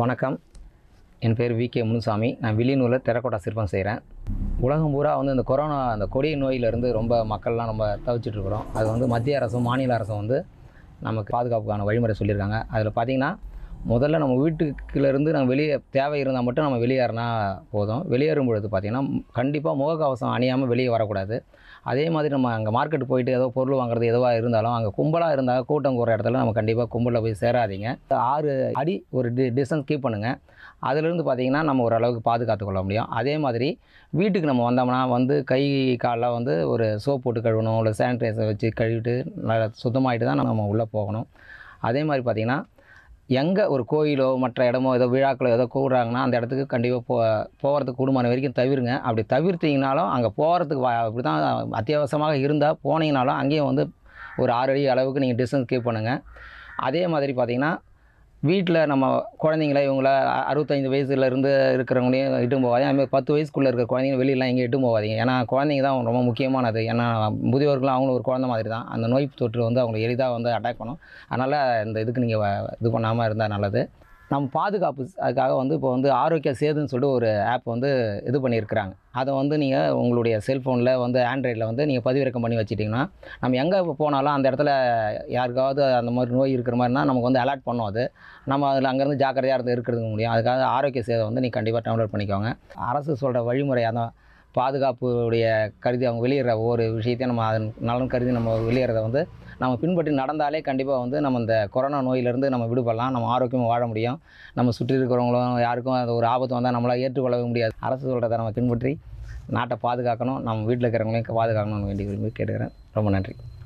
வணக்கம் என் பேர் V K Munusamy நான் வில்லியனூரில் தெரக்கோட்டா சிற்பம் செய்கிறேன் உலகம் பூரா வந்து இந்த கொரோனா அந்த கொடிய நோயிலிருந்து ரொம்ப மக்கள்லாம் நம்ம தவிச்சிட்ருக்குறோம் அது வந்து மத்திய அரசும் மாநில அரசும் வந்து நமக்கு பாதுகாப்புக்கான வழிமுறை சொல்லியிருக்காங்க அதில் பார்த்திங்கன்னா முதல்ல நம்ம வீட்டுக்குள்ளேருந்து நம்ம வெளியே தேவை இருந்தால் மட்டும் நம்ம வெளியேறினா போதும் வெளியேறும் பொழுது பார்த்திங்கன்னா கண்டிப்பாக முகக்கவசம் அணியாமல் வெளியே வரக்கூடாது அதே மாதிரி நம்ம அங்கே மார்க்கெட் போயிட்டு ஏதோ பொருள் வாங்குறது எதுவாக இருந்தாலும் அங்கே கும்பலாக இருந்தால் கூட்டம் கூற இடத்துல நம்ம கண்டிப்பாக கும்பலில் போய் சேராதிங்க ஆறு அடி ஒரு டி டிஸ்டன்ஸ் கீப் பண்ணுங்கள் அதிலிருந்து பார்த்திங்கன்னா நம்ம ஓரளவுக்கு பாதுகாத்து கொள்ள முடியும் அதே மாதிரி வீட்டுக்கு நம்ம வந்தோம்னா வந்து கை காலில் வந்து ஒரு சோப் போட்டு கழுவணும் இல்லை சானிடைசர் வச்சு கழுவிட்டு நல்லா சுத்தமாகிட்டு தான் நம்ம உள்ளே போகணும் அதே மாதிரி பார்த்திங்கன்னா எங்கே ஒரு கோயிலோ மற்ற இடமோ ஏதோ விழாக்களோ ஏதோ கூடுறாங்கன்னா அந்த இடத்துக்கு கண்டிப்பாக போ போகிறதுக்கு கூடுமான வரைக்கும் தவிருங்க அப்படி தவிர்த்திங்கனாலும் அங்கே போகிறதுக்கு அப்படி தான் அத்தியாவசியமாக இருந்தால் போனீங்கனாலும் அங்கேயும் வந்து ஒரு ஆறு அடி அளவுக்கு நீங்கள் டிஸ்டன்ஸ் கீப் பண்ணுங்கள் அதே மாதிரி பார்த்திங்கன்னா வீட்டில் நம்ம குழந்தைங்கள இவங்கள வயசுல இருந்து இருக்கிறவங்களையும் இட்டு போகாதீங்க அதுமாதிரி பத்து வயசுக்குள்ளே இருக்கிற குழந்தைங்க வெளியெல்லாம் எங்கேயும் இட்டும் போகாதீங்க ஏன்னா குழந்தைங்க தான் ரொம்ப முக்கியமானது ஏன்னா முதியோர்களும் அவங்களும் ஒரு குழந்த மாதிரி தான் அந்த நோய் தொற்று வந்து அவங்களை எளிதாக வந்து அட்டாக் பண்ணும் அதனால் இந்த இதுக்கு நீங்கள் இது பண்ணாமல் இருந்தால் நல்லது நம்ம பாதுகாப்பு அதுக்காக வந்து இப்போ வந்து ஆரோக்கிய சேதுன்னு சொல்லிட்டு ஒரு ஆப் வந்து இது பண்ணியிருக்கிறாங்க அதை வந்து நீங்கள் உங்களுடைய செல்ஃபோனில் வந்து ஆண்ட்ராய்டில் வந்து நீங்கள் பதிவிறக்கம் பண்ணி வச்சுட்டிங்கன்னா நம்ம எங்கே போனாலும் அந்த இடத்துல யாருக்காவது அந்த மாதிரி நோய் இருக்கிற மாதிரினா நமக்கு வந்து அலர்ட் பண்ணும் அது நம்ம அதில் அங்கேருந்து ஜாக்கிரதையாக இருந்து இருக்கிறதுக்கு முடியும் அதுக்காக ஆரோக்கிய சேவை வந்து நீங்கள் கண்டிப்பாக டவுன்லோட் பண்ணிக்கோங்க அரசு சொல்கிற வழிமுறை அதான் பாதுகாப்புடைய கருதி அவங்க வெளியிடுற ஒவ்வொரு விஷயத்தையும் நம்ம அதன் நலன் கருதி நம்ம வெளியேறதை வந்து நம்ம பின்பற்றி நடந்தாலே கண்டிப்பாக வந்து நம்ம இந்த கொரோனா நோயிலிருந்து நம்ம விடுபடலாம் நம்ம ஆரோக்கியமாக வாழ முடியும் நம்ம சுற்றி இருக்கிறவங்களும் யாருக்கும் அது ஒரு ஆபத்து வந்தால் நம்மளால் ஏற்றுக்கொள்ளவே முடியாது அரசு சொல்கிறத நம்ம பின்பற்றி நாட்டை பாதுகாக்கணும் நம்ம வீட்டில் இருக்கிறவங்களையும் பாதுகாக்கணும்னு வேண்டி விரும்பி கேட்டுக்கிறேன் ரொம்ப நன்றி